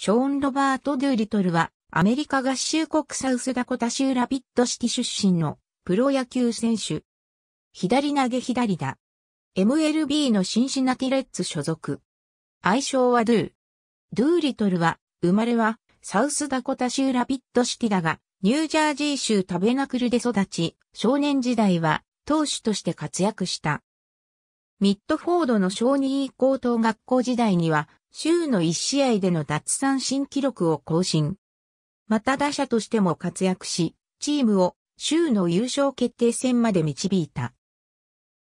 ショーン・ロバート・ドゥ・ーリトルは、アメリカ合衆国サウスダコタ州ラピッドシティ出身のプロ野球選手。左投げ左打。MLB のシンシナティレッツ所属。愛称はドゥ。ドゥーリトルは、生まれは、サウスダコタ州ラピッドシティだが、ニュージャージー州タベナクルで育ち、少年時代は、投手として活躍した。ミッドフォードの小児高等学校時代には、週の1試合での奪三振記録を更新。また打者としても活躍し、チームを週の優勝決定戦まで導いた。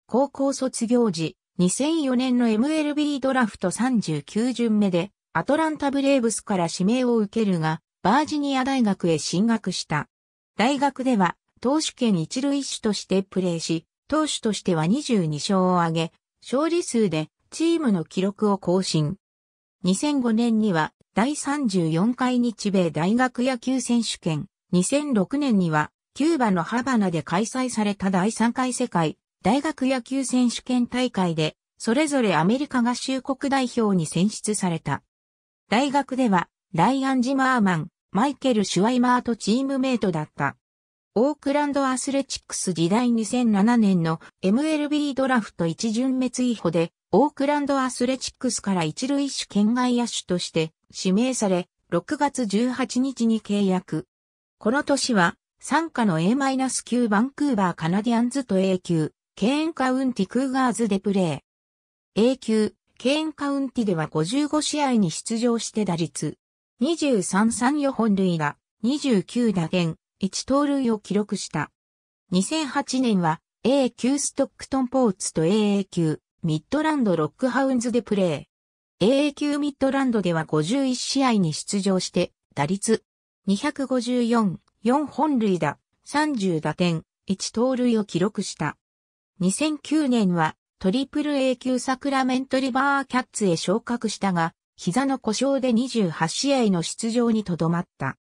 高校卒業時、2004年の MLB ドラフト39巡目で、アトランタブレーブスから指名を受けるが、バージニア大学へ進学した。大学では、投手権一塁手としてプレーし、投手としては22勝を挙げ、勝利数でチームの記録を更新。2005年には第34回日米大学野球選手権、2006年にはキューバのハバナで開催された第3回世界大学野球選手権大会で、それぞれアメリカ合衆国代表に選出された。大学では、ライアン・ジマーマン、マイケル・シュワイマーとチームメイトだった。オークランドアスレチックス時代2007年の MLB ドラフト一巡滅追捕でオークランドアスレチックスから一塁手県外野手として指名され、6月18日に契約。この年は、参加の A-9 バンクーバーカナディアンズと A 級、ケーンカウンティクーガーズでプレー。A 級、ケーンカウンティでは55試合に出場して打率。2334本塁打、29打点、1盗塁を記録した。2008年は A 級ストックトンポーツと AA 級、ミッドランドロックハウンズでプレー。AA 級ミッドランドでは51試合に出場して、打率254、4本塁打、30打点、1盗塁を記録した。2009年はトリプル A 級サクラメントリバーキャッツへ昇格したが、膝の故障で28試合の出場にとどまった。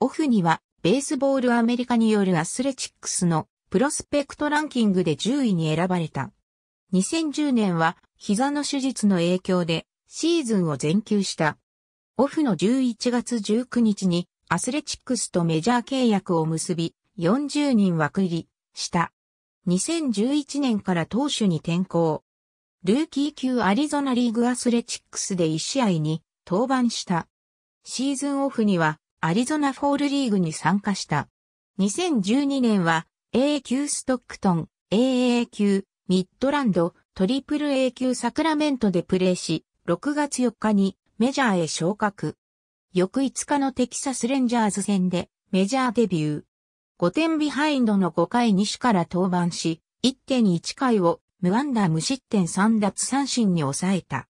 オフには、ベースボールアメリカによるアスレチックスのプロスペクトランキングで10位に選ばれた。2010年は膝の手術の影響でシーズンを全休した。オフの11月19日にアスレチックスとメジャー契約を結び40人枠入りした。2011年から投手に転向。ルーキー級アリゾナリーグアスレチックスで1試合に登板した。シーズンオフにはアリゾナフォールリーグに参加した。2012年は A 級ストックトン、AA 級ミッドランド、トリプル A 級サクラメントでプレーし、6月4日にメジャーへ昇格。翌5日のテキサスレンジャーズ戦でメジャーデビュー。5点ビハインドの5回種から登板し、1.1回を無安打無失点3奪三振に抑えた。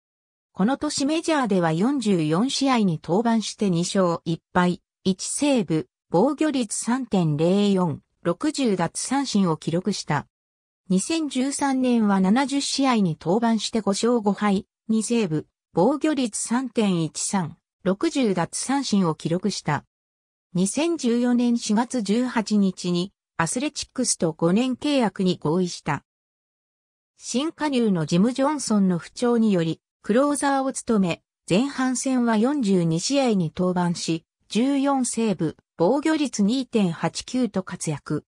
この年メジャーでは44試合に登板して2勝1敗、1セーブ、防御率3.04、60奪三振を記録した。2013年は70試合に登板して5勝5敗、2セーブ、防御率3.13、60奪三振を記録した。2014年4月18日にアスレチックスと5年契約に合意した。新加入のジム・ジョンソンの不調により、クローザーを務め、前半戦は42試合に登板し、14セーブ、防御率2.89と活躍。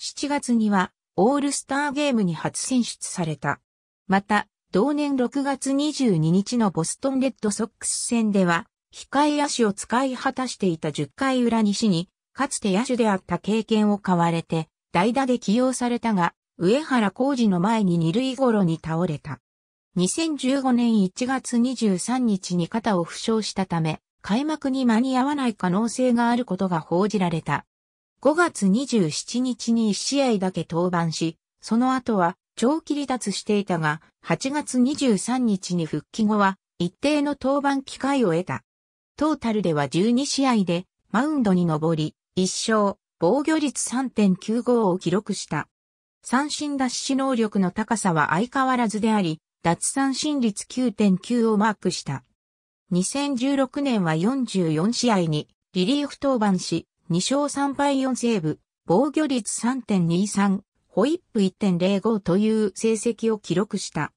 7月にはオールスターゲームに初選出された。また、同年6月22日のボストンレッドソックス戦では、控え野手を使い果たしていた10回裏西に、かつて野手であった経験を買われて、代打で起用されたが、上原浩二の前に二塁頃に倒れた。2015年1月23日に肩を負傷したため、開幕に間に合わない可能性があることが報じられた。5月27日に1試合だけ登板し、その後は長期離脱していたが、8月23日に復帰後は一定の登板機会を得た。トータルでは12試合でマウンドに上り、1勝、防御率3.95を記録した。三振奪取能力の高さは相変わらずであり、脱三振率9.9をマークした。2016年は44試合にリリーフ登板し、2勝3敗4セーブ、防御率3.23、ホイップ1.05という成績を記録した。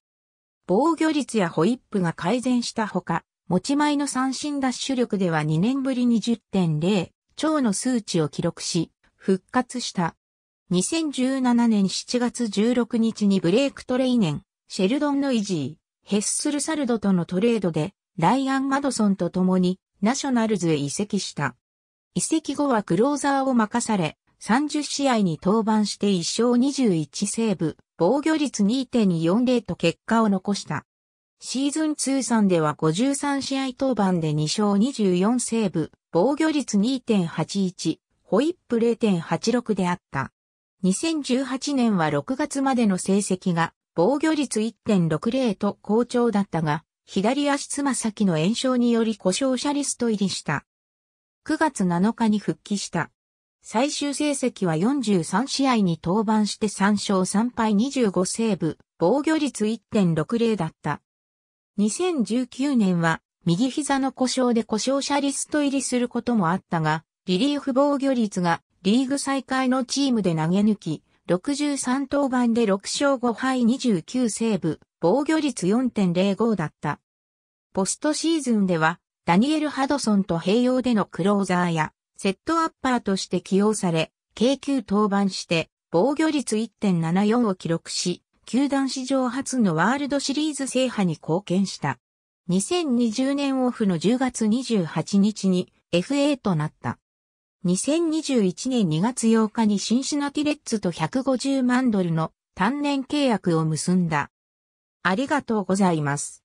防御率やホイップが改善したほか、持ち前の三振シュ力では2年ぶりに10.0、超の数値を記録し、復活した。2017年7月16日にブレイクトレイネン、シェルドンのイジー、ヘッスルサルドとのトレードで、ライアン・マドソンと共にナショナルズへ移籍した。移籍後はクローザーを任され、30試合に登板して1勝21セーブ、防御率2.40と結果を残した。シーズン通算では53試合登板で2勝24セーブ、防御率2.81、ホイップ0.86であった。2018年は6月までの成績が防御率1.60と好調だったが、左足つま先の炎症により故障者リスト入りした。9月7日に復帰した。最終成績は43試合に登板して3勝3敗25セーブ、防御率1.60だった。2019年は右膝の故障で故障者リスト入りすることもあったが、リリーフ防御率がリーグ再開のチームで投げ抜き、63登板で6勝5敗29セーブ、防御率4.05だった。ポストシーズンではダニエル・ハドソンと併用でのクローザーや、セットアッパーとして起用され、京急登板して、防御率1.74を記録し、球団史上初のワールドシリーズ制覇に貢献した。2020年オフの10月28日に FA となった。2021年2月8日にシンシナティレッツと150万ドルの単年契約を結んだ。ありがとうございます。